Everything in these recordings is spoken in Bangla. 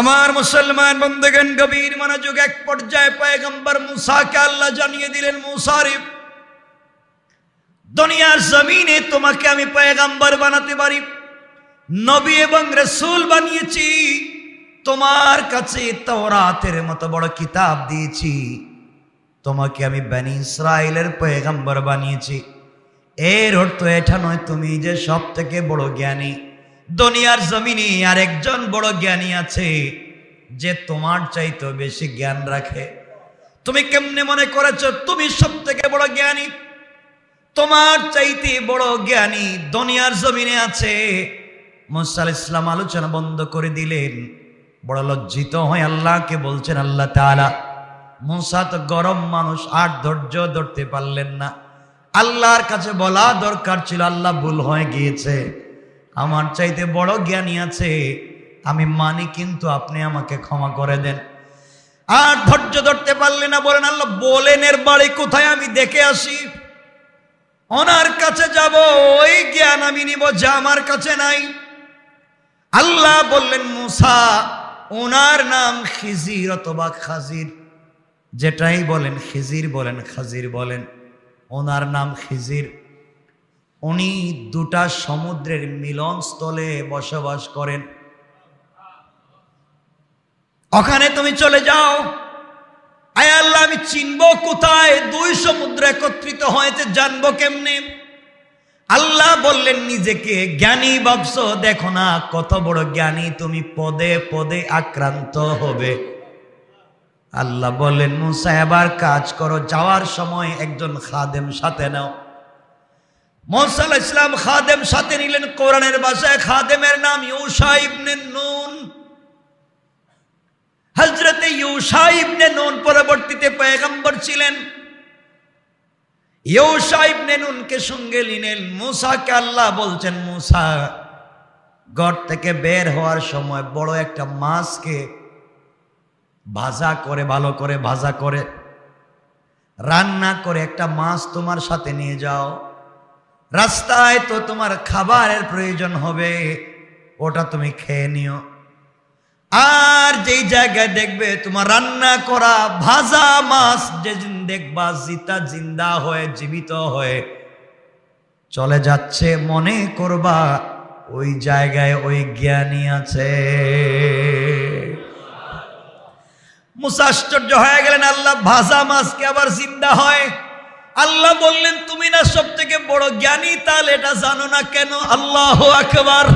আমার মুসলমান বন্ধুগণ গভীর মনোযোগ এক পর্যায়ে পয়গম্বর মুসাকে আল্লাহ জানিয়ে দিলেন মুসারিফ দুনিয়ার জমিনে তোমাকে আমি পয়গম্বর বানাতে পারি নবী এবং রসুল বানিয়েছি তোমার কাছে তওরাতের মতো বড় কিতাব দিয়েছি তোমাকে আমি বানি ইসরায়েলের পয়গম্বর বানিয়েছি এর অর্থ এটা নয় তুমি যে সব থেকে বড় জ্ঞানী দুনিয়ার জমিনে আর একজন বড় জ্ঞানী আছে যে তোমার চাইতে বেশি জ্ঞান রাখে তুমি কেমনে মনে করেছ তুমি সব থেকে বড় জ্ঞানী তোমার চাইতে বড় জ্ঞানী দুনিয়ার জমিনে আছে মুসাল ইসলাম আলোচনা বন্ধ করে দিলেন বড় লজ্জিত হয়ে আল্লাহকে বলছেন আল্লাহ তালা মুসা তো গরম মানুষ আর ধৈর্য ধরতে পারলেন না আল্লাহর কাছে বলা দরকার ছিল আল্লাহ ভুল হয়ে গিয়েছে আমার চাইতে বড় জ্ঞানী আছে আমি মানি কিন্তু আপনি আমাকে ক্ষমা করে দেন আর ধৈর্য ধরতে পারলে না বলেন আল্লাহ বলেন এর বাড়ি কোথায় আমি দেখে আসি ওনার কাছে যাব ওই জ্ঞান আমি নিব যা আমার কাছে নাই আল্লাহ বললেন মুসা ওনার নাম খিজির অথবা খাজির যেটাই বলেন খিজির বলেন খাজির বলেন ওনার নাম খিজির উনি দুটা সমুদ্রের মিলন স্থলে বসবাস করেন ওখানে তুমি চলে যাও আয় আল্লাহ আমি চিনব কোথায় দুই সমুদ্র একত্রিত হয়েছে জানবো কেমনে আল্লাহ বললেন নিজেকে জ্ঞানী বক্স দেখো না কত বড় জ্ঞানী তুমি পদে পদে আক্রান্ত হবে আল্লাহ বললেন মুসা এবার কাজ করো যাওয়ার সময় একজন খাদেম সাথে নাও মোসাল ইসলাম খাদেম সাথে নিলেন কোরআনের বাসায় খাদেমের নাম ইউসা ইবনে নুন হজরতে ইউসা ইবনে নুন পরবর্তীতে পেগম্বর ছিলেন ইউসা ইবনে নুনকে সঙ্গে নিলেন মুসাকে আল্লাহ বলছেন মুসা ঘর থেকে বের হওয়ার সময় বড় একটা মাছকে ভাজা করে ভালো করে ভাজা করে রান্না করে একটা মাছ তোমার সাথে নিয়ে যাও রাস্তায় তো তোমার খাবারের প্রয়োজন হবে ওটা তুমি খেয়ে নিও আর যেই জায়গায় দেখবে তোমার রান্না করা ভাজা মাছ যে দেখবা জিতা জিন্দা হয়ে জীবিত হয়ে চলে যাচ্ছে মনে করবা ওই জায়গায় ওই জ্ঞানী আছে মুসাশ্চর্য হয়ে গেলেন আল্লাহ ভাজা মাছকে আবার জিন্দা হয় আল্লাহ বললেন তুমি না সব থেকে বড় জ্ঞানী তাহলে এটা জানো না কেন আল্লাহ আকবর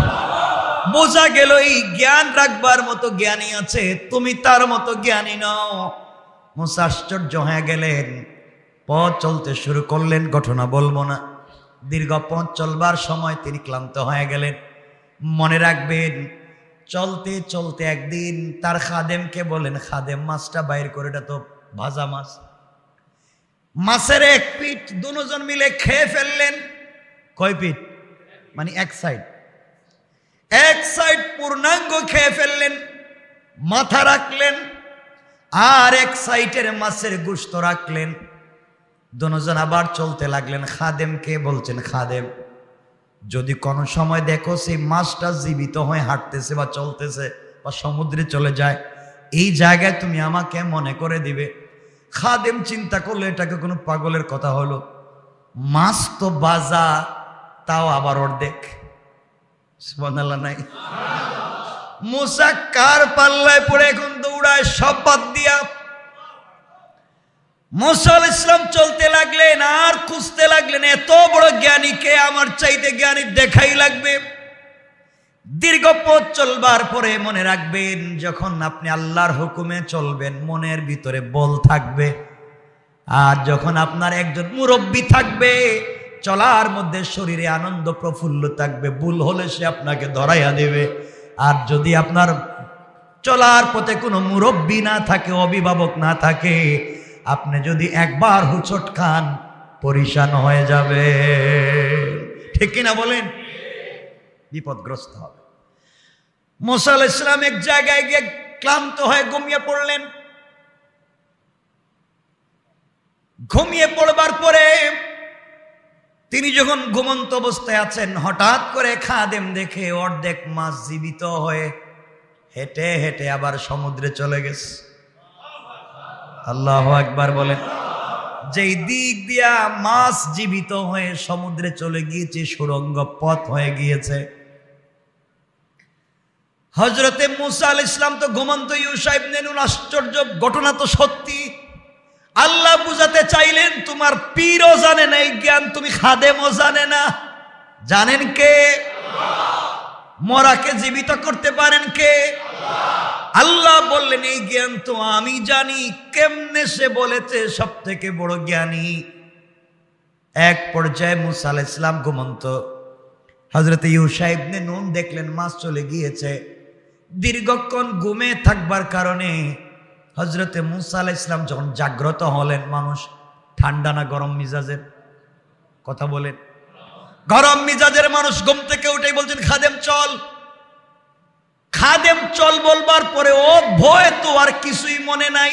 বোঝা গেল এই জ্ঞান রাখবার মতো জ্ঞানী আছে তুমি তার মতো জ্ঞানী নও মোসা আশ্চর্য হয়ে গেলেন পথ চলতে শুরু করলেন ঘটনা বলবো না দীর্ঘ পথ চলবার সময় তিনি ক্লান্ত হয়ে গেলেন মনে রাখবেন চলতে চলতে একদিন তার খাদেমকে বলেন খাদেম মাছটা বাইর করে এটা তো ভাজা মাছ মাছের এক পিঠ দুজন মিলে খেয়ে ফেললেন কয় পিঠ মানে এক সাইড এক সাইড পূর্ণাঙ্গ খেয়ে ফেললেন মাথা রাখলেন আর এক সাইটের মাছের গুস্ত রাখলেন দুজন আবার চলতে লাগলেন কে বলছেন খাদেম যদি কোনো সময় দেখো সেই মাছটা জীবিত হয়ে হাঁটতেছে বা চলতেছে বা সমুদ্রে চলে যায় এই জায়গায় তুমি আমাকে মনে করে দিবে খাদেম চিন্তা করলো এটাকে কোনো পাগলের কথা হলো মাছ তো বাজা তাও আবার অর্ধেক সুবহানাল্লাহ নাই মুসা কার পাল্লায় পড়ে এখন দৌড়ায় সব বাদ দিয়া মুসাল ইসলাম চলতে লাগলেন আর খুঁজতে লাগলেন এত বড় জ্ঞানীকে আমার চাইতে জ্ঞানী দেখাই লাগবে দীর্ঘ পথ চলবার পরে মনে রাখবেন যখন আপনি আল্লাহর হুকুমে চলবেন মনের ভিতরে বল থাকবে আর যখন আপনার একজন মুরব্বী থাকবে চলার মধ্যে শরীরে আনন্দ প্রফুল্ল থাকবে ভুল হলে সে আপনাকে ধরাইয়া দেবে আর যদি আপনার চলার পথে কোনো মুরব্বী না থাকে অভিভাবক না থাকে আপনি যদি একবার হুচট খান পরিশান হয়ে যাবে ঠিক কিনা বলেন বিপদগ্রস্ত হবে মোসাল ইসলাম এক জায়গায় গিয়ে ক্লান্ত হয়ে ঘুমিয়ে পড়লেন ঘুমিয়ে পড়বার পরে তিনি যখন ঘুমন্ত অবস্থায় আছেন হঠাৎ করে খাদেম দেখে অর্ধেক মাছ জীবিত হয়ে হেঁটে হেঁটে আবার সমুদ্রে চলে গেছে আল্লাহ একবার বলেন যেই দিক দিয়া মাছ জীবিত হয়ে সমুদ্রে চলে গিয়েছে সুরঙ্গ পথ হয়ে গিয়েছে হজরতে মুসা আল ইসলাম তো গোমন্ত ইউসাইব নেনুন আশ্চর্য ঘটনা তো সত্যি আল্লাহ বুঝাতে চাইলেন তোমার পীরও জানে না এই জ্ঞান তুমি খাদেমও জানে না জানেন কে মরাকে জীবিত করতে পারেন কে আল্লাহ বললেন এই জ্ঞান তো আমি জানি কেমনে সে বলেছে সব থেকে বড় জ্ঞানী এক পর্যায়ে মুসা আল ইসলাম ঘুমন্ত হজরত নে নুন দেখলেন মাছ চলে গিয়েছে দীর্ঘক্ষণ ঘুমে থাকবার কারণে হজরতে মুসা আলাহ ইসলাম যখন জাগ্রত হলেন মানুষ ঠান্ডা না গরম মিজাজের কথা বলেন গরম মিজাজের মানুষ ঘুম থেকে উঠেই বলছেন খাদেম চল খাদেম চল বলবার পরে ও ভয় তো আর কিছুই মনে নাই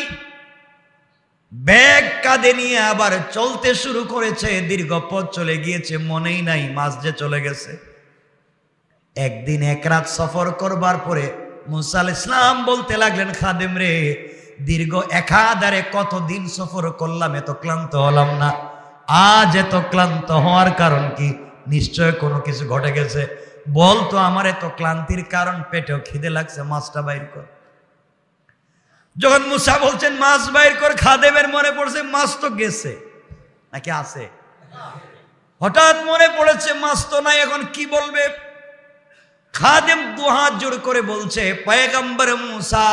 ব্যাগ কাঁধে নিয়ে আবার চলতে শুরু করেছে দীর্ঘ পথ চলে গিয়েছে মনেই নাই মাস যে চলে গেছে একদিন এক রাত সফর করবার পরে মুসাল ইসলাম বলতে লাগলেন খাদেম রে দীর্ঘ একাধারে কতদিন সফর করলাম এত ক্লান্ত হলাম না আজ এত ক্লান্ত হওয়ার কারণ কি নিশ্চয় কোনো কিছু ঘটে গেছে বল তো আমার এত ক্লান্তির কারণ পেটেও খিদে লাগছে মাছটা বাইর কর যখন মুসা বলছেন মাছ বাইর কর খাদেমের মনে পড়ছে মাছ তো গেছে নাকি আছে হঠাৎ মনে পড়েছে মাছ তো নাই এখন কি বলবে খাদেম দুহাত জোর করে বলছে পয়গম্বর মুসা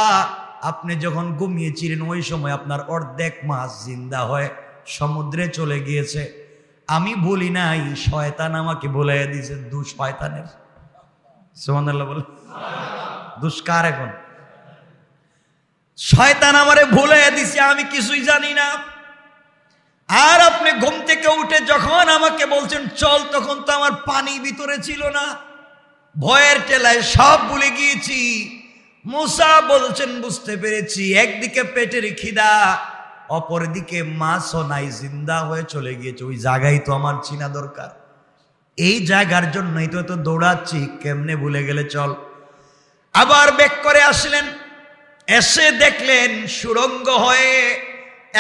আপনি যখন ঘুমিয়েছিলেন ওই সময় আপনার অর্ধেক মাস জিন্দা হয় সমুদ্রে চলে গিয়েছে আমি বলি নাই শয়তান আমাকে বলে দিয়েছে দু শয়তানের সুমান্লাহ বলে দুষ্কার এখন শয়তান আমারে ভুলে দিছে আমি কিছুই জানি না আর আপনি ঘুম থেকে উঠে যখন আমাকে বলছেন চল তখন তো আমার পানি ভিতরে ছিল না ভয়ের টেলায় সব ভুলে গিয়েছি মুসা বলছেন বুঝতে পেরেছি একদিকে পেটের খিদা অপরদিকে মাছও নাই জিন্দা হয়ে চলে গিয়েছে ওই জায়গায় তো আমার চিনা দরকার এই জায়গার জন্যই তো এত দৌড়াচ্ছি কেমনে ভুলে গেলে চল আবার ব্যাক করে আসলেন এসে দেখলেন সুরঙ্গ হয়ে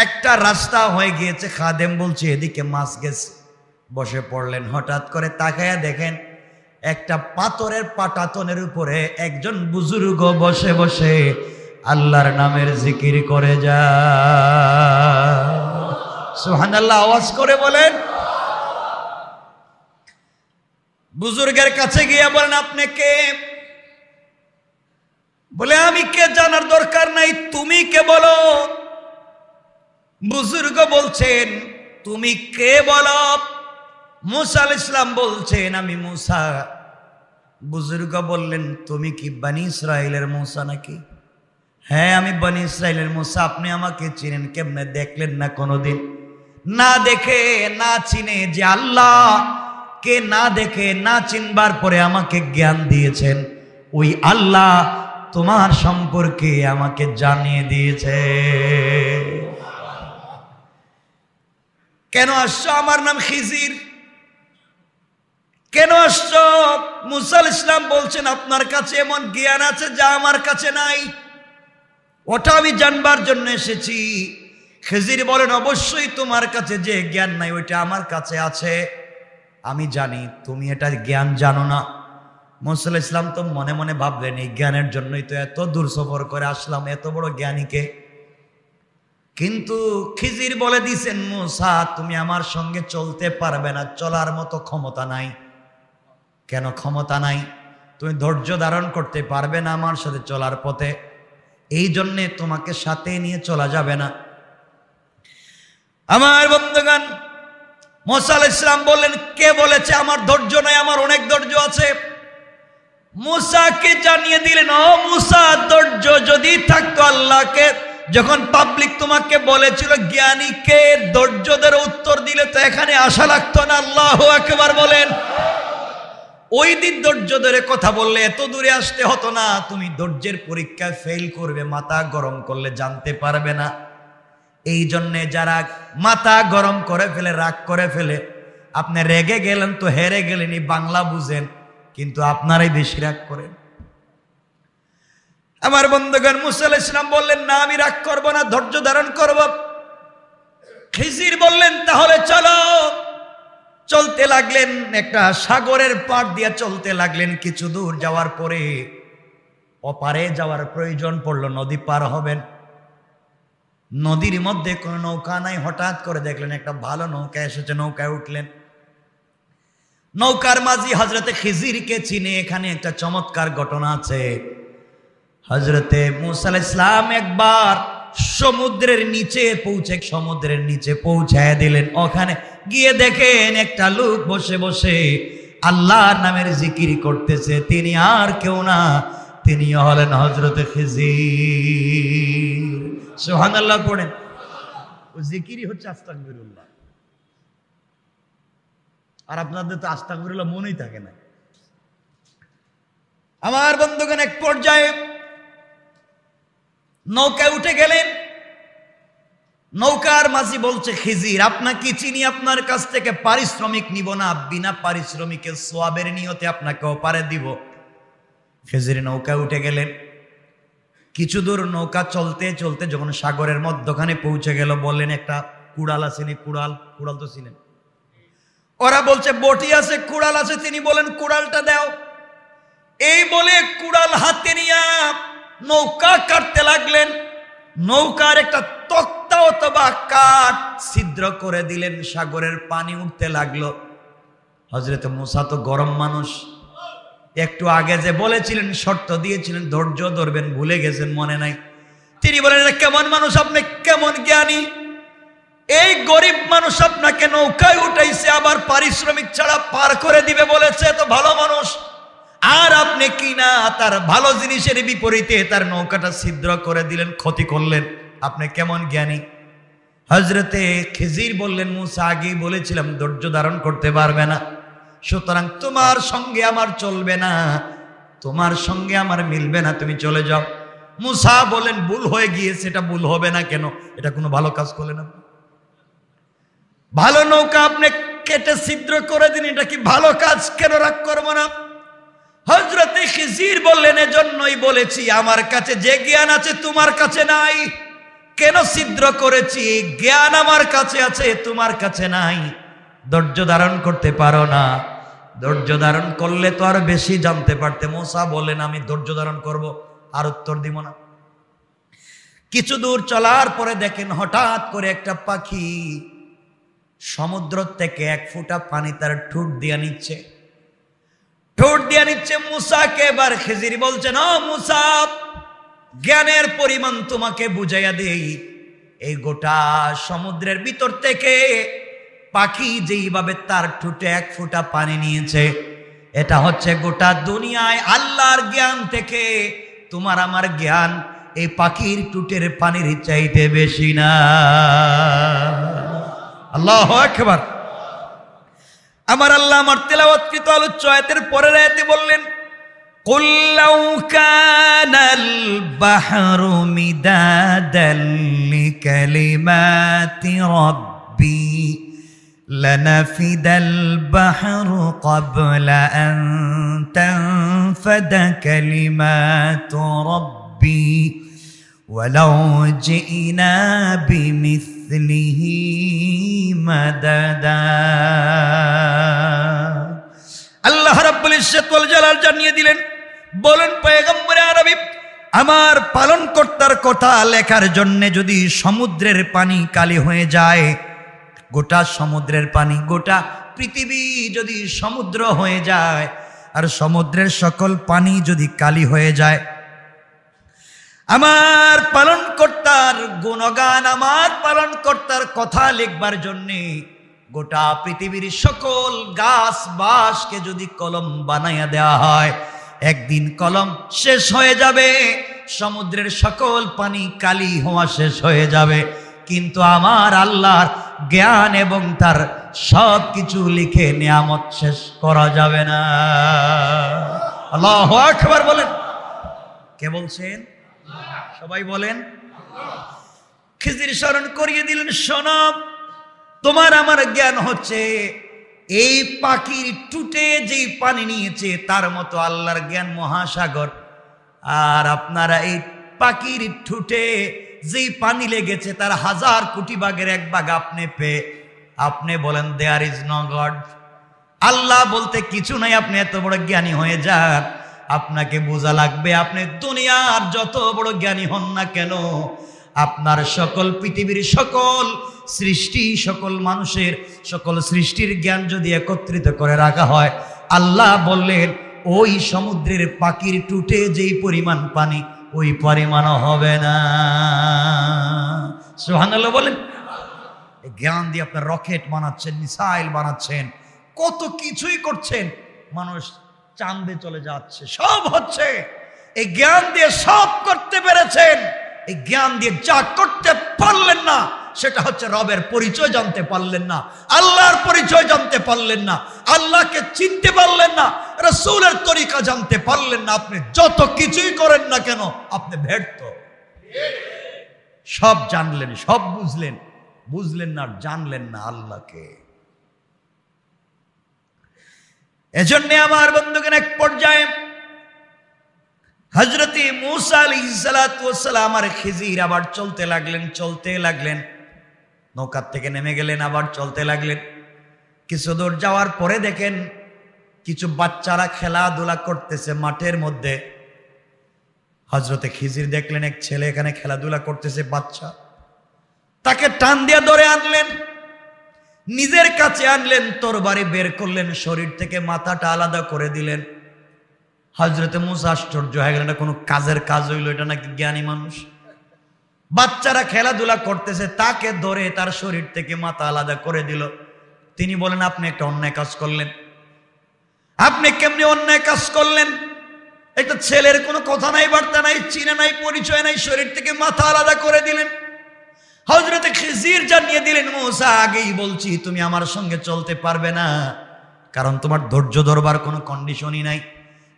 একটা রাস্তা হয়ে গিয়েছে খাদেম বলছে এদিকে মাছ গেছে বসে পড়লেন হঠাৎ করে তাকায়া দেখেন একটা পাথরের পাটাতনের উপরে একজন বুজুর্গ বসে বসে আল্লাহর নামের জিকির করে যা সোহান আল্লাহ আওয়াজ করে বলেন বুজুর্গের কাছে গিয়ে বলেন আপনি কে বলে আমি কে জানার দরকার নাই তুমি কে বলো বুজুর্গ বলছেন তুমি কে বলো মুসা ইসলাম বলছেন আমি মুসা বুজুর্গ বললেন তুমি কি বানি ইসরায়েলের মৌসা নাকি হ্যাঁ আমি বানি ইসরায়েলের মৌসা আপনি আমাকে চিনেন কেমনে দেখলেন না কোনোদিন না দেখে না চিনে যে আল্লাহ কে না দেখে না চিনবার পরে আমাকে জ্ঞান দিয়েছেন ওই আল্লাহ তোমার সম্পর্কে আমাকে জানিয়ে দিয়েছে কেন আসছো আমার নাম খিজির কেন আসছ মুসাল ইসলাম বলছেন আপনার কাছে এমন জ্ঞান আছে যা আমার কাছে নাই ওটা আমি জানবার জন্য এসেছি খেজির বলেন অবশ্যই তোমার কাছে যে জ্ঞান নাই ওইটা আমার কাছে আছে আমি জানি তুমি এটা জ্ঞান জানো না মনসুল ইসলাম তো মনে মনে ভাবলেন এই জ্ঞানের জন্যই তো এত দূর সফর করে আসলাম এত বড় জ্ঞানীকে কিন্তু খিজির বলে দিছেন মুসা তুমি আমার সঙ্গে চলতে পারবে না চলার মতো ক্ষমতা নাই কেন ক্ষমতা নাই তুমি ধৈর্য ধারণ করতে পারবে না আমার সাথে চলার পথে এই জন্যে তোমাকে সাথে নিয়ে চলা যাবে না আমার বন্ধুগান মোসাল ইসলাম বললেন কে বলেছে আমার ধৈর্য নাই আমার অনেক ধৈর্য আছে মুসাকে জানিয়ে দিলেন ও মুসা ধৈর্য যদি থাকতো আল্লাহকে যখন পাবলিক তোমাকে বলেছিল জ্ঞানীকে ধৈর্যদের উত্তর দিলে তো এখানে আশা লাগতো না আল্লাহ একবার বলেন ওই দিন ধৈর্য ধরে কথা বললে এত দূরে আসতে হতো না তুমি ধৈর্যের পরীক্ষায় ফেল করবে মাথা গরম করলে জানতে পারবে না এই জন্যে যারা মাথা গরম করে ফেলে রাগ করে ফেলে আপনি রেগে গেলেন তো হেরে গেলেন বাংলা বুঝেন কিন্তু আপনারাই বেশি রাগ করেন আমার বন্ধুগণ মুসাল ইসলাম বললেন না আমি রাগ করবো না ধৈর্য ধারণ করব খিজির বললেন তাহলে চলো চলতে লাগলেন একটা সাগরের পাড় দিয়ে চলতে লাগলেন কিছু দূর যাওয়ার পরে অপারে যাওয়ার প্রয়োজন পড়লো নদী পার হবেন নদীর মধ্যে কোনো নৌকা নাই হঠাৎ করে দেখলেন একটা ভালো নৌকা এসেছে নৌকায় উঠলেন নৌকার মাঝি হজরতে খিজিরকে চিনে এখানে একটা চমৎকার ঘটনা আছে হজরতে মুসাল ইসলাম একবার সমুদ্রের নিচে পৌঁছে সমুদ্রের নিচে পৌঁছায় দিলেন ওখানে গিয়ে দেখেন একটা লোক বসে বসে আল্লাহর নামের জিকির করতেছে তিনি আর কেউ না তিনি হলেন হজরত খিজির সোহান আল্লাহ পড়েন ও জিকিরই হচ্ছে আস্তাকবিরুল্লাহ আর আপনাদের তো আস্তাকবিরুল্লাহ মনেই থাকে না আমার বন্ধুগণ এক পর্যায়ে নৌকায় উঠে গেলেন নৌকার মাঝি বলছে খিজির আপনাকে চিনি আপনার কাছ থেকে পারিশ্রমিক নিব না বিনা পারিশ্রমিকের সোয়াবের নিয়তে আপনাকে ওপারে দিব খিজির নৌকায় উঠে গেলেন কিছু দূর নৌকা চলতে চলতে যখন সাগরের মধ্যখানে পৌঁছে গেল বললেন একটা কুড়াল আছেনি কুড়াল কুড়াল তো ছিলেন ওরা বলছে বটি আছে কুড়াল আছে তিনি বলেন কুড়ালটা দাও এই বলে কুড়াল হাতে নিয়ে নৌকা কাটতে লাগলেন নৌকার একটা তক্তা অথবা কাঠ ছিদ্র করে দিলেন সাগরের পানি উঠতে লাগলো হজরত মুসা তো গরম মানুষ একটু আগে যে বলেছিলেন শর্ত দিয়েছিলেন ধৈর্য ধরবেন ভুলে গেছেন মনে নাই তিনি বলেন কেমন মানুষ আপনি কেমন জ্ঞানী এই গরিব মানুষ আপনাকে নৌকায় উঠাইছে আবার পারিশ্রমিক ছাড়া পার করে দিবে বলেছে তো ভালো মানুষ আর আপনি কি না তার ভালো জিনিসের বিপরীতে তার নৌকাটা ছিদ্র করে দিলেন ক্ষতি করলেন আপনি কেমন জ্ঞানী হজরতে খিজির বললেন মুসা আগেই বলেছিলাম ধৈর্য ধারণ করতে পারবে না সুতরাং তোমার সঙ্গে আমার চলবে না তোমার সঙ্গে আমার মিলবে না তুমি চলে যাও মুসা বলেন ভুল হয়ে গিয়ে সেটা ভুল হবে না কেন এটা কোনো ভালো কাজ করলেন আপনি ভালো নৌকা আপনি কেটে ছিদ্র করে দিন এটা কি ভালো কাজ কেন রাগ করবো না হজরতে খিজির বললেন এজন্যই বলেছি আমার কাছে যে জ্ঞান আছে তোমার কাছে নাই কেন ছিদ্র করেছি জ্ঞান আমার কাছে আছে তোমার কাছে নাই ধৈর্য ধারণ করতে পারো না ধৈর্য ধারণ করলে তো আর বেশি জানতে পারতে মোসা বলেন আমি ধৈর্য ধারণ করব আর উত্তর দিব না কিছু দূর চলার পরে দেখেন হঠাৎ করে একটা পাখি সমুদ্র থেকে এক ফুটা পানি তার ঠুট দিয়ে নিচ্ছে ঠোঁট দিয়া নিচ্ছে মুসাকে এবার খেজির বলছে না মুসা জ্ঞানের পরিমাণ তোমাকে বুঝাইয়া দেই এই গোটা সমুদ্রের ভিতর থেকে পাখি যেইভাবে তার ঠোঁটে এক ফোঁটা পানি নিয়েছে এটা হচ্ছে গোটা দুনিয়ায় আল্লাহর জ্ঞান থেকে তোমার আমার জ্ঞান এই পাখির টুটের পানির চাইতে বেশি না আল্লাহ একবার আমার আল্লাহ আমার তেলাওয়াতকৃত আলোচ্য আয়াতের পরের আয়াতে বললেন قل لو كان البحر مدادا لكلمات ربي لنفد البحر قبل ان تنفد كلمات ربي ولو جئنا بمثل مثله আল্লাহ রাব্বুল ইজ্জত জালাল জানিয়ে দিলেন বলেন পয়গম্বরে আরবি আমার পালনকর্তার কথা লেখার জন্য যদি সমুদ্রের পানি কালি হয়ে যায় গোটা সমুদ্রের পানি গোটা পৃথিবী যদি সমুদ্র হয়ে যায় আর সমুদ্রের সকল পানি যদি কালি হয়ে যায় আমার পালন কর্তার গুণগান আমার পালন কর্তার কথা লিখবার জন্যে গোটা পৃথিবীর সকল গাছ বাঁশকে যদি কলম বানাইয়া দেওয়া হয় একদিন কলম শেষ হয়ে যাবে সমুদ্রের সকল পানি কালি হওয়া শেষ হয়ে যাবে কিন্তু আমার আল্লাহর জ্ঞান এবং তার সব কিছু লিখে নিয়ামত শেষ করা যাবে না আল্লাহ আকবার বলেন কে বলছেন সবাই বলেন খিজির স্মরণ করিয়ে দিলেন সনব তোমার আমার জ্ঞান হচ্ছে এই পাখির টুটে যেই পানি নিয়েছে তার মতো আল্লাহর জ্ঞান মহাসাগর আর আপনারা এই পাখির ঠুটে যেই পানি লেগেছে তার হাজার কোটি বাঘের এক বাঘ আপনি পেয়ে আপনি বলেন দেয়ার ইজ ন গড আল্লাহ বলতে কিছু নাই আপনি এত বড় জ্ঞানী হয়ে যান আপনাকে বোঝা লাগবে আপনি দুনিয়ার যত বড় জ্ঞানী হন না কেন আপনার সকল পৃথিবীর সকল সৃষ্টি সকল মানুষের সকল সৃষ্টির জ্ঞান যদি একত্রিত করে রাখা হয় আল্লাহ বললেন ওই সমুদ্রের পাখির টুটে যেই পরিমাণ পানি ওই পরিমাণও হবে না সোহানাল্লাহ বলেন জ্ঞান দিয়ে আপনার রকেট বানাচ্ছেন মিসাইল বানাচ্ছেন কত কিছুই করছেন মানুষ চাঁদে চলে যাচ্ছে সব হচ্ছে এই জ্ঞান দিয়ে সব করতে পেরেছেন এই জ্ঞান দিয়ে যা করতে পারলেন না সেটা হচ্ছে রবের পরিচয় জানতে পারলেন না আল্লাহর পরিচয় জানতে পারলেন না আল্লাহকে চিনতে পারলেন না রসুলের তরিকা জানতে পারলেন না আপনি যত কিছুই করেন না কেন আপনি ব্যর্থ সব জানলেন সব বুঝলেন বুঝলেন না জানলেন না আল্লাহকে এজন্য আমার বন্ধুকে এক পর্যায়ে হজরতে মুসা আলী ইসালাতাম আমার খিজির আবার চলতে লাগলেন চলতে লাগলেন নৌকার থেকে নেমে গেলেন আবার চলতে লাগলেন কিছু দূর যাওয়ার পরে দেখেন কিছু বাচ্চারা খেলাধুলা করতেছে মাঠের মধ্যে হজরতে খিজির দেখলেন এক ছেলে এখানে খেলাধুলা করতেছে বাচ্চা তাকে টান দিয়ে ধরে আনলেন নিজের কাছে আনলেন তোর বাড়ি বের করলেন শরীর থেকে মাথাটা আলাদা করে দিলেন হজরতে মুসা আশ্চর্য হয়ে গেলেন কোনো কাজের কাজ হইলো এটা নাকি জ্ঞানী মানুষ বাচ্চারা খেলাধুলা করতেছে তাকে ধরে তার শরীর থেকে মাথা আলাদা করে দিল তিনি বলেন আপনি একটা অন্যায় কাজ করলেন আপনি কেমনি অন্যায় কাজ করলেন একটা ছেলের কোনো কথা নাই বার্তা নাই চিনে নাই পরিচয় নাই শরীর থেকে মাথা আলাদা করে দিলেন হজরতে খিজির জানিয়ে দিলেন মৌসা আগেই বলছি তুমি আমার সঙ্গে চলতে পারবে না কারণ তোমার ধৈর্য ধরবার কোনো কন্ডিশনই নাই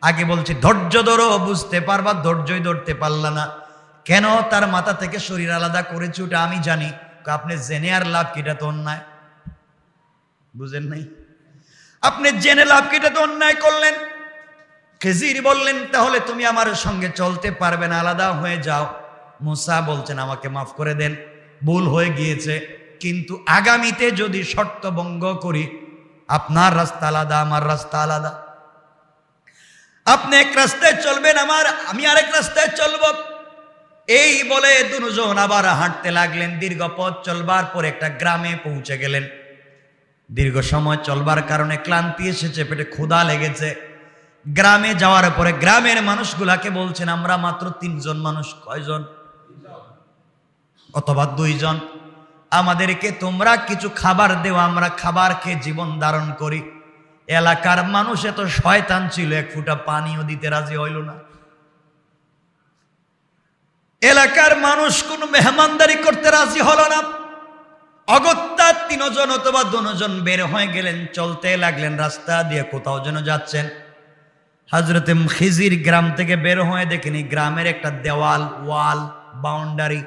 আগে বলছি ধৈর্য ধরো বুঝতে পারবা ধৈর্যই ধরতে পারলা না কেন তার মাথা থেকে শরীর আলাদা করেছি ওটা আমি জানি আপনি জেনে আর লাভ কিটা তো অন্যায় বুঝেন নাই আপনি জেনে লাভ কিটা তো অন্যায় করলেন খেজির বললেন তাহলে তুমি আমার সঙ্গে চলতে পারবে না আলাদা হয়ে যাও মুসা বলছেন আমাকে মাফ করে দেন ভুল হয়ে গিয়েছে কিন্তু আগামীতে যদি শর্ত ভঙ্গ করি আপনার রাস্তা আলাদা আমার রাস্তা আলাদা আপনি এক রাস্তায় চলবেন আমার আমি আরেক রাস্তায় চলব এই বলে দুজন আবার হাঁটতে লাগলেন দীর্ঘ পথ চলবার পর একটা গ্রামে পৌঁছে গেলেন দীর্ঘ সময় চলবার কারণে ক্লান্তি এসেছে পেটে ক্ষুদা লেগেছে গ্রামে যাওয়ার পরে গ্রামের মানুষগুলাকে বলছেন আমরা মাত্র তিনজন মানুষ কয়জন অথবা দুইজন আমাদেরকে তোমরা কিছু খাবার দেও আমরা খাবার খেয়ে জীবন ধারণ করি এলাকার মানুষ এত শয়তান ছিল এক ফুটা পানিও দিতে রাজি হইল না এলাকার মানুষ কোনো মেহমানদারি করতে রাজি হল না অগত্যা তিনজন অথবা দুজন বের হয়ে গেলেন চলতে লাগলেন রাস্তা দিয়ে কোথাও যেন যাচ্ছেন হাজরতে খিজির গ্রাম থেকে বের হয়ে দেখেনি গ্রামের একটা দেওয়াল ওয়াল বাউন্ডারি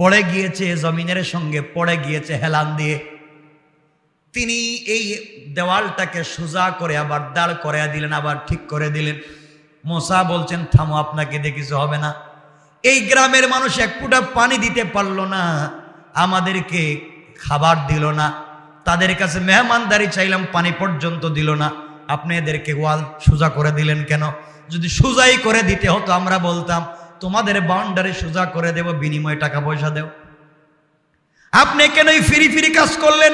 পড়ে গিয়েছে জমিনের সঙ্গে পড়ে গিয়েছে হেলান দিয়ে তিনি এই দেওয়ালটাকে সোজা করে আবার দাঁড় করে দিলেন আবার ঠিক করে দিলেন মোসা বলছেন থামো আপনাকে দেখি কিছু হবে না এই গ্রামের মানুষ এক ফুটা পানি দিতে পারল না আমাদেরকে খাবার দিল না তাদের কাছে মেহমানদারি চাইলাম পানি পর্যন্ত দিল না আপনি এদেরকে ওয়াল সোজা করে দিলেন কেন যদি সোজাই করে দিতে হতো আমরা বলতাম তোমাদের বাউন্ডারি সোজা করে দেব বিনিময়ে টাকা পয়সা দেব আপনি কেন ফিরি ফিরি কাজ করলেন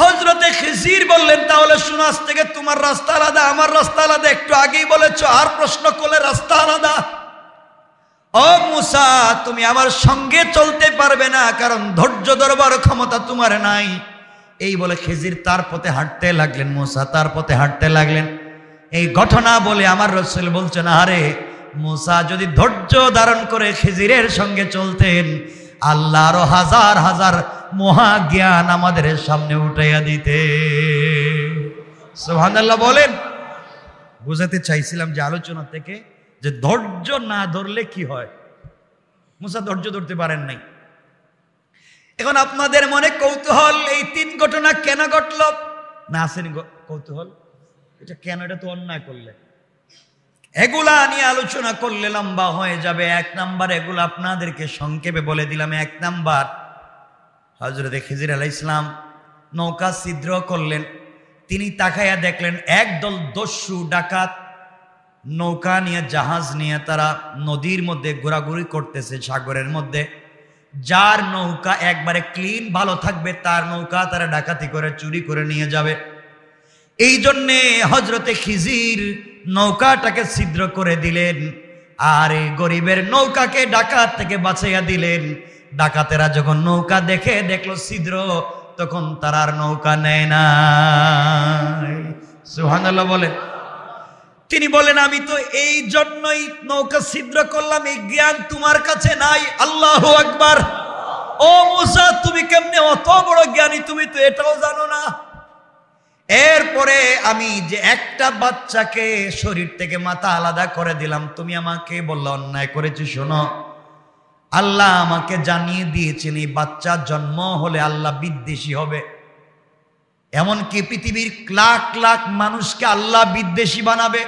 হজরতে খিজির বললেন তাহলে সুনাস থেকে তোমার রাস্তা আলাদা আমার রাস্তা আলাদা একটু আগেই বলেছ আর প্রশ্ন করলে রাস্তা আলাদা ও মুসা তুমি আমার সঙ্গে চলতে পারবে না কারণ ধৈর্য দরবার ক্ষমতা তোমার নাই এই বলে খেজির তার পথে হাঁটতে লাগলেন মুসা তার পথে হাঁটতে লাগলেন এই ঘটনা বলে আমার রসুল বলছেন আরে মুসা যদি ধৈর্য ধারণ করে খিজিরের সঙ্গে চলতেন আল্লাহরও হাজার হাজার মহা জ্ঞান আমাদের সামনে উঠাইয়া দিতে সোহানাল্লাহ বলেন বুঝাতে চাইছিলাম যে আলোচনা থেকে যে ধৈর্য না ধরলে কি হয় মুসা ধৈর্য ধরতে পারেন নাই এখন আপনাদের মনে কৌতূহল এই তিন ঘটনা কেন ঘটল না আসেনি কৌতূহল এটা কেন এটা তো অন্যায় করলে এগুলা নিয়ে আলোচনা করলে লম্বা হয়ে যাবে এক নাম্বার এগুলো আপনাদেরকে সংক্ষেপে বলে দিলাম এক নাম্বার হজরত খিজির আলাহ ইসলাম নৌকা ছিদ্র করলেন তিনি তাকাইয়া দেখলেন একদল দস্যু ডাকাত নৌকা নিয়ে জাহাজ নিয়ে তারা নদীর মধ্যে ঘোরাঘুরি করতেছে সাগরের মধ্যে যার নৌকা একবারে ক্লিন ভালো থাকবে তার নৌকা তারা ডাকাতি করে চুরি করে নিয়ে যাবে এই জন্যে হজরতে খিজির নৌকাটাকে ছিদ্র করে দিলেন আর এই গরিবের নৌকাকে ডাকাত থেকে বাঁচাইয়া দিলেন ডাকাতেরা যখন নৌকা দেখে দেখলো ছিদ্র তখন তার আর নৌকা নেয় না আল্লাহ বলেন তিনি বলেন আমি তো এই জন্যই নৌকা ছিদ্র করলাম এই জ্ঞান তোমার কাছে নাই আল্লাহ আকবার ও মুসা তুমি কেমনে অত বড় জ্ঞানী তুমি তো এটাও জানো না এরপরে আমি যে একটা বাচ্চাকে শরীর থেকে মাথা আলাদা করে দিলাম তুমি আমাকে বললো অন্যায় করেছি শোনো আল্লাহ আমাকে জানিয়ে দিয়েছেন এই বাচ্চার জন্ম হলে আল্লাহ বিদ্বেষী হবে এমনকি পৃথিবীর লাখ লাখ মানুষকে আল্লাহ বিদ্বেষী বানাবে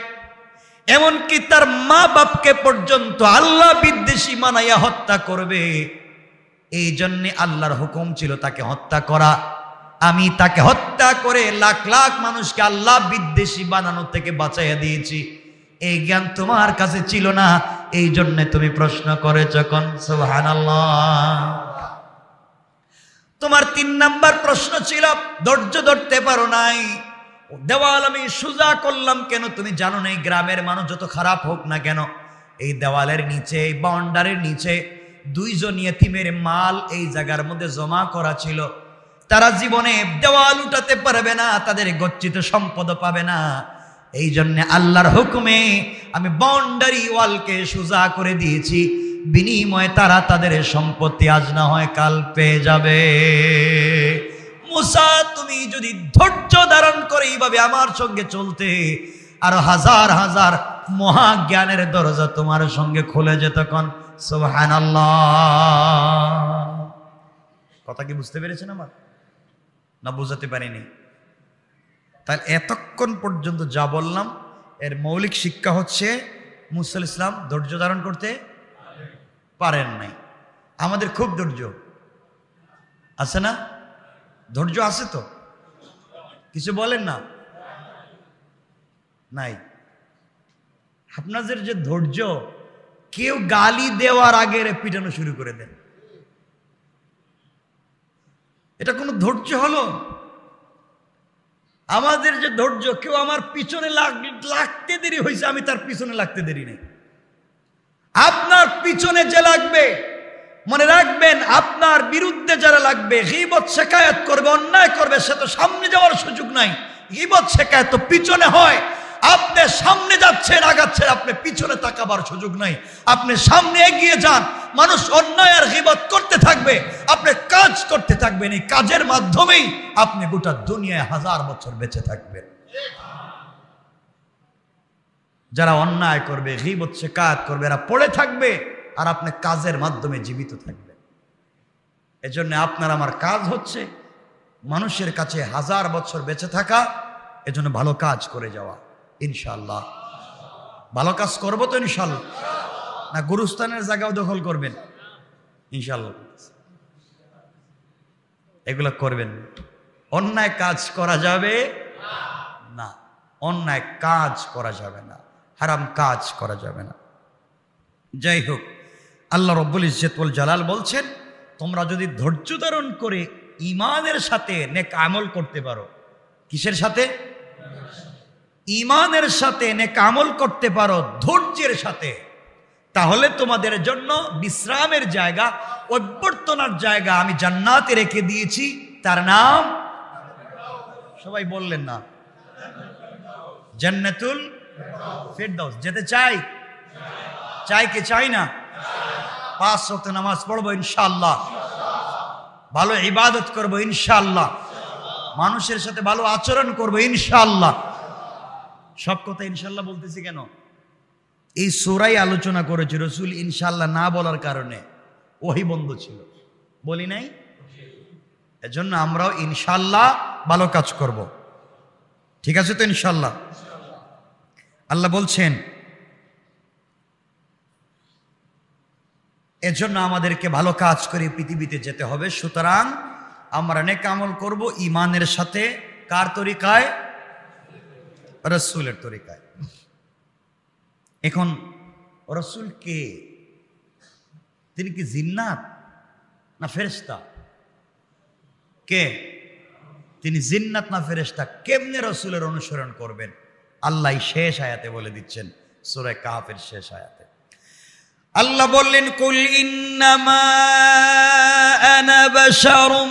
এমনকি তার মা বাপকে পর্যন্ত আল্লাহ বিদ্বেষী মানাইয়া হত্যা করবে এই জন্যে আল্লাহর হুকুম ছিল তাকে হত্যা করা আমি তাকে হত্যা করে লাখ লাখ মানুষকে আল্লাহ বিদ্বেষী বানানো থেকে বাঁচাইয়া দিয়েছি এই জ্ঞান তোমার কাছে ছিল না এই জন্যে তুমি প্রশ্ন করেছ কন সুহান তোমার তিন নাম্বার প্রশ্ন ছিল ধৈর্য ধরতে পারো নাই দেওয়াল আমি সুজা করলাম কেন তুমি জানো না এই গ্রামের মানুষ যত খারাপ হোক না কেন এই দেওয়ালের নিচে এই বাউন্ডারির নিচে দুইজন ইয়েতিমের মাল এই জায়গার মধ্যে জমা করা ছিল তারা জীবনে দেওয়াল উঠাতে পারবে না তাদের গচ্ছিত সম্পদ পাবে না এই জন্যে আল্লাহর হুকুমে আমি বাউন্ডারি ওয়ালকে সোজা করে দিয়েছি বিনিময়ে তারা তাদের সম্পত্তি আজ না হয় কাল পেয়ে যাবে মুসা তুমি যদি ধৈর্য ধারণ করে এইভাবে আমার সঙ্গে চলতে আর হাজার হাজার মহা জ্ঞানের দরজা তোমার সঙ্গে খুলে যেত কন সোহান কথা কি বুঝতে পেরেছেন আমার না বোঝাতে পারিনি তাহলে এতক্ষণ পর্যন্ত যা বললাম এর মৌলিক শিক্ষা হচ্ছে মুসল ইসলাম ধৈর্য ধারণ করতে পারেন নাই আমাদের খুব ধৈর্য আছে না ধৈর্য আছে তো কিছু বলেন না নাই আপনাদের যে ধৈর্য কেউ গালি দেওয়ার আগে পিটানো শুরু করে দেন এটা কোনো ধৈর্য হলো আমাদের যে ধৈর্য কেউ আমার পিছনে লাগতে দেরি হয়েছে আমি তার পিছনে লাগতে দেরি নেই আপনার পিছনে যে লাগবে মনে রাখবেন আপনার বিরুদ্ধে যারা লাগবে হিবত শেখায়ত করবে অন্যায় করবে সে তো সামনে যাওয়ার সুযোগ নাই হিবত শেখায়ত তো পিছনে হয় আপনি সামনে যাচ্ছেন আগাচ্ছেন আপনি পিছনে তাকাবার সুযোগ নাই আপনি সামনে এগিয়ে যান মানুষ অন্যায় আর হিবত করতে থাকবে আপনি কাজ করতে থাকবেন এই কাজের মাধ্যমেই আপনি গোটা দুনিয়ায় হাজার বছর বেঁচে থাকবেন যারা অন্যায় করবে হিবত শেখাত করবে এরা পড়ে থাকবে আর আপনি কাজের মাধ্যমে জীবিত থাকবেন এজন্য আপনার আমার কাজ হচ্ছে মানুষের কাছে হাজার বছর বেঁচে থাকা এজন্য ভালো কাজ করে যাওয়া ইনশাল্লাহ ভালো কাজ করবো তো ইনশাল্লাহ না গুরুস্থানের জায়গাও দখল করবেন ইনশাল্লাহ এগুলো করবেন অন্যায় কাজ করা যাবে না অন্যায় কাজ করা যাবে না হারাম কাজ করা যাবে না যাই হোক আল্লাহ রব্বুল ইজ্জতুল জালাল বলছেন তোমরা যদি ধৈর্য ধারণ করে ইমানের সাথে নেক আমল করতে পারো কিসের সাথে ইমানের সাথে এনে কামল করতে পারো ধৈর্যের সাথে তাহলে তোমাদের জন্য বিশ্রামের জায়গা অভ্যর্থনার জায়গা আমি জান্নাতে রেখে দিয়েছি তার নাম সবাই বললেন না জান্নাতুল ফেরদৌস যেতে চাই চাই কে চাই না পাঁচ শত নামাজ পড়বো ইনশাল্লাহ ভালো ইবাদত করবো ইনশাল্লাহ মানুষের সাথে ভালো আচরণ করবো ইনশাল্লাহ সব কথা ইনশাল্লাহ বলতেছি কেন এই সোরাই আলোচনা করেছে রসুল ইনশাল্লাহ না বলার কারণে ওহি বন্ধ ছিল বলি নাই এজন্য আমরাও ইনশাল্লাহ ভালো কাজ করব ঠিক আছে তো ইনশাল্লাহ আল্লাহ বলছেন এজন্য আমাদেরকে ভালো কাজ করে পৃথিবীতে যেতে হবে সুতরাং আমরা অনেক আমল করব ইমানের সাথে কার তরিকায় রসুলের তরিকায় এখন রসুল কে তিনি কি জিন্নাত না ফেরেস্তা কে তিনি জিন্নাত না ফেরেস্তা কেমনে রসুলের অনুসরণ করবেন আল্লাহ শেষ আয়াতে বলে দিচ্ছেন সুরে কাহাফের শেষ আয়াতে আল্লাহ বললেন কুল ইন্নামা আনা বাশারুম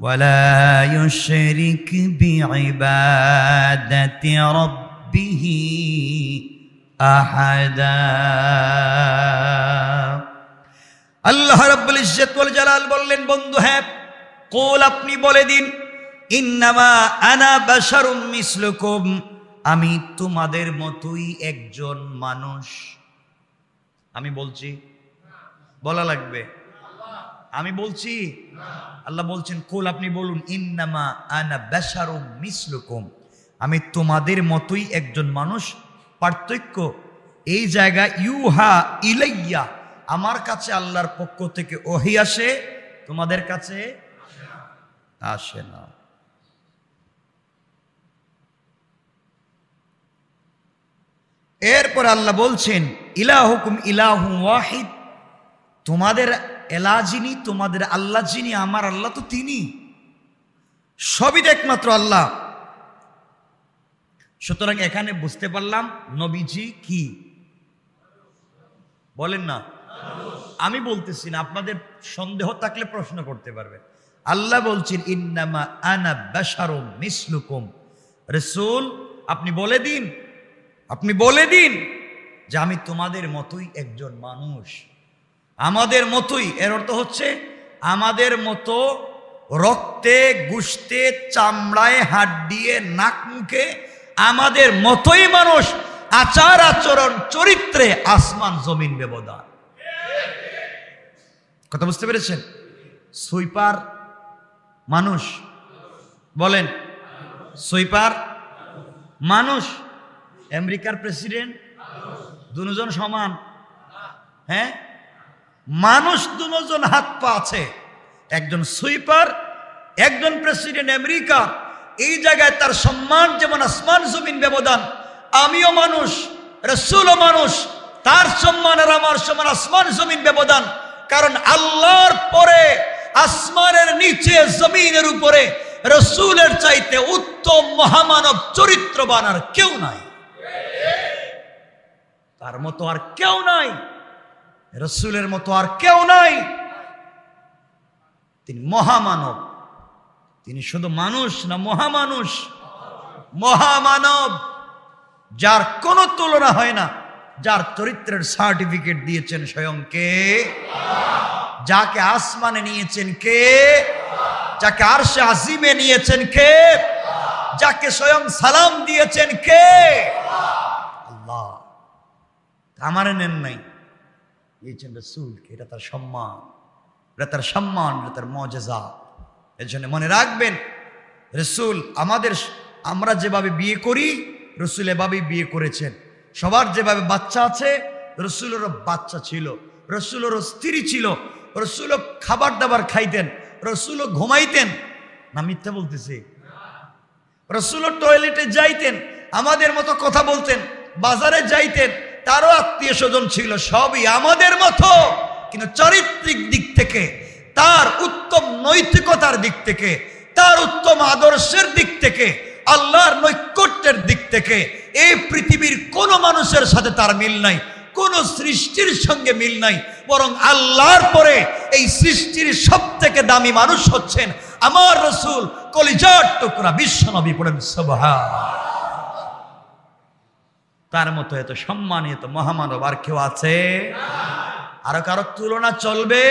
ولا يشرك بعبادة ربه أحدا আল্লাহ রাব্বুল ইজ্জত ওয়াল জালাল বললেন বন্ধু হ্যাঁ কোল আপনি বলে দিন ইন্নামা আনা বাশারুম মিসলুকুম আমি তোমাদের মতোই একজন মানুষ আমি বলছি বলা লাগবে আমি বলছি আল্লাহ বলছেন কোল আপনি বলুন ইন্নামা আনা বেসারু মিসলুকুম আমি তোমাদের মতোই একজন মানুষ পার্থক্য এই জায়গা ইউহা ইলাইয়া আমার কাছে আল্লাহর পক্ষ থেকে ওহি আসে তোমাদের কাছে আসে না এরপর আল্লাহ বলছেন ইলাহুকুম ইলাহু ওয়াহিদ তোমাদের এলা যিনি তোমাদের আল্লাহ যিনি আমার আল্লাহ তো তিনি সবই একমাত্র আল্লাহ সুতরাং এখানে বুঝতে পারলাম নবীজি কি বলেন না আমি বলতেছি না আপনাদের সন্দেহ থাকলে প্রশ্ন করতে পারবে আল্লাহ বলছেন ইন্নামা আনা বেসারম মিসলুকুম রসুল আপনি বলে দিন আপনি বলে দিন যে আমি তোমাদের মতোই একজন মানুষ আমাদের মতোই এর অর্থ হচ্ছে আমাদের মতো রক্তে গুস্তে চামড়ায় হাত দিয়ে নাক মুখে আমাদের মতোই মানুষ আচার আচরণ চরিত্রে আসমান জমিন ব্যবধান কথা বুঝতে পেরেছেন সুইপার মানুষ বলেন সুইপার মানুষ আমেরিকার প্রেসিডেন্ট দুজন সমান হ্যাঁ মানুষ দুজন হাত পা আছে একজন সুইপার একজন প্রেসিডেন্ট আমেরিকা এই জায়গায় তার সম্মান যেমন আসমান জমিন ব্যবধান আমিও মানুষ রসুলও মানুষ তার সম্মান আর আমার সমান আসমান জমিন ব্যবধান কারণ আল্লাহর পরে আসমানের নিচে জমিনের উপরে রসুলের চাইতে উত্তম মহামানব চরিত্রবান আর কেউ নাই তার মতো আর কেউ নাই রসুলের মতো আর কেউ নাই তিনি মহামানব তিনি শুধু মানুষ না মহামানুষ মহামানব যার কোনো তুলনা হয় না যার চরিত্রের সার্টিফিকেট দিয়েছেন স্বয়ং কে যাকে আসমানে নিয়েছেন কে যাকে আরশে আজিমে নিয়েছেন কে যাকে স্বয়ং সালাম দিয়েছেন কে আল্লাহ আমার নেন নাই এই জন্য রসুলকে এটা তার সম্মান এটা তার সম্মান এটা তার মজাজা এর জন্য মনে রাখবেন রসুল আমাদের আমরা যেভাবে বিয়ে করি রসুল এভাবেই বিয়ে করেছেন সবার যেভাবে বাচ্চা আছে রসুলেরও বাচ্চা ছিল রসুলেরও স্ত্রী ছিল রসুলও খাবার দাবার খাইতেন রসুলও ঘুমাইতেন না মিথ্যা বলতেছি রসুলও টয়লেটে যাইতেন আমাদের মতো কথা বলতেন বাজারে যাইতেন তারও আত্মীয় স্বজন ছিল সবই আমাদের মতো কিন্তু চারিত্রিক দিক থেকে তার উত্তম নৈতিকতার দিক থেকে তার উত্তম আদর্শের দিক থেকে আল্লাহর নৈকট্যের দিক থেকে এই পৃথিবীর কোনো মানুষের সাথে তার মিল নাই কোন সৃষ্টির সঙ্গে মিল নাই বরং আল্লাহর পরে এই সৃষ্টির সব থেকে দামি মানুষ হচ্ছেন আমার রসুল কলিজার টুকরা বিশ্বনবী পড়েন সভা তার মতো এত সম্মানিত মহামানব আর কেউ আছে আর কারো তুলনা চলবে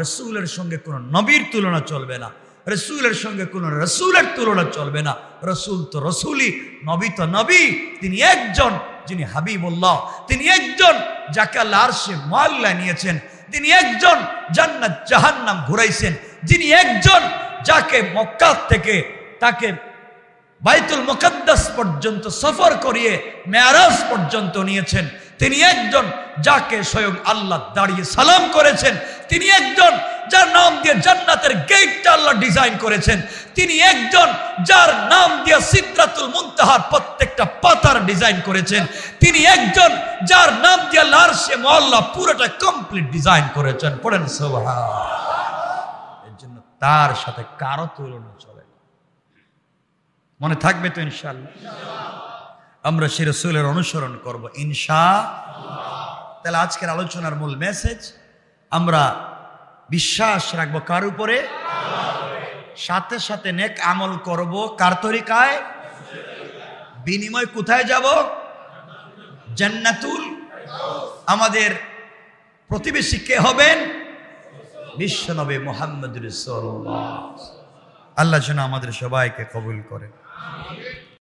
রসুলের সঙ্গে কোনো নবীর তুলনা চলবে না রসুলের সঙ্গে কোনো রসুলের তুলনা চলবে না রসুল তো রসুলই নবী তো নবী তিনি একজন যিনি হাবিবুল্লাহ তিনি একজন যাকে লারসে মাল্লা নিয়েছেন তিনি একজন জান্নাত জাহান্নাম ঘুরাইছেন যিনি একজন যাকে মক্কা থেকে তাকে বাইতুল মোকাদ্দাস পর্যন্ত সফর করিয়ে মেয়ারাজ পর্যন্ত নিয়েছেন তিনি একজন যাকে স্বয়ং আল্লাহ দাঁড়িয়ে সালাম করেছেন তিনি একজন যার নাম দিয়ে জান্নাতের গেটটা আল্লাহ ডিজাইন করেছেন তিনি একজন যার নাম দিয়ে সিদ্ধাতুল মুহার প্রত্যেকটা পাতার ডিজাইন করেছেন তিনি একজন যার নাম দিয়ে লারসে মহল্লা পুরোটা কমপ্লিট ডিজাইন করেছেন পড়েন সোভা এর জন্য তার সাথে কারো তুলনা মনে থাকবে তো ইনশাল্লাহ আমরা সে রসুলের অনুসরণ করব ইনশা তাহলে আজকের আলোচনার মূল মেসেজ আমরা বিশ্বাস রাখবো কার উপরে সাথে সাথে নেক আমল করব কার তরিকায় বিনিময় কোথায় যাব জান্নাতুল আমাদের প্রতিবেশী কে হবেন বিশ্বনবী মোহাম্মদ আল্লাহ যেন আমাদের সবাইকে কবুল করেন Amen.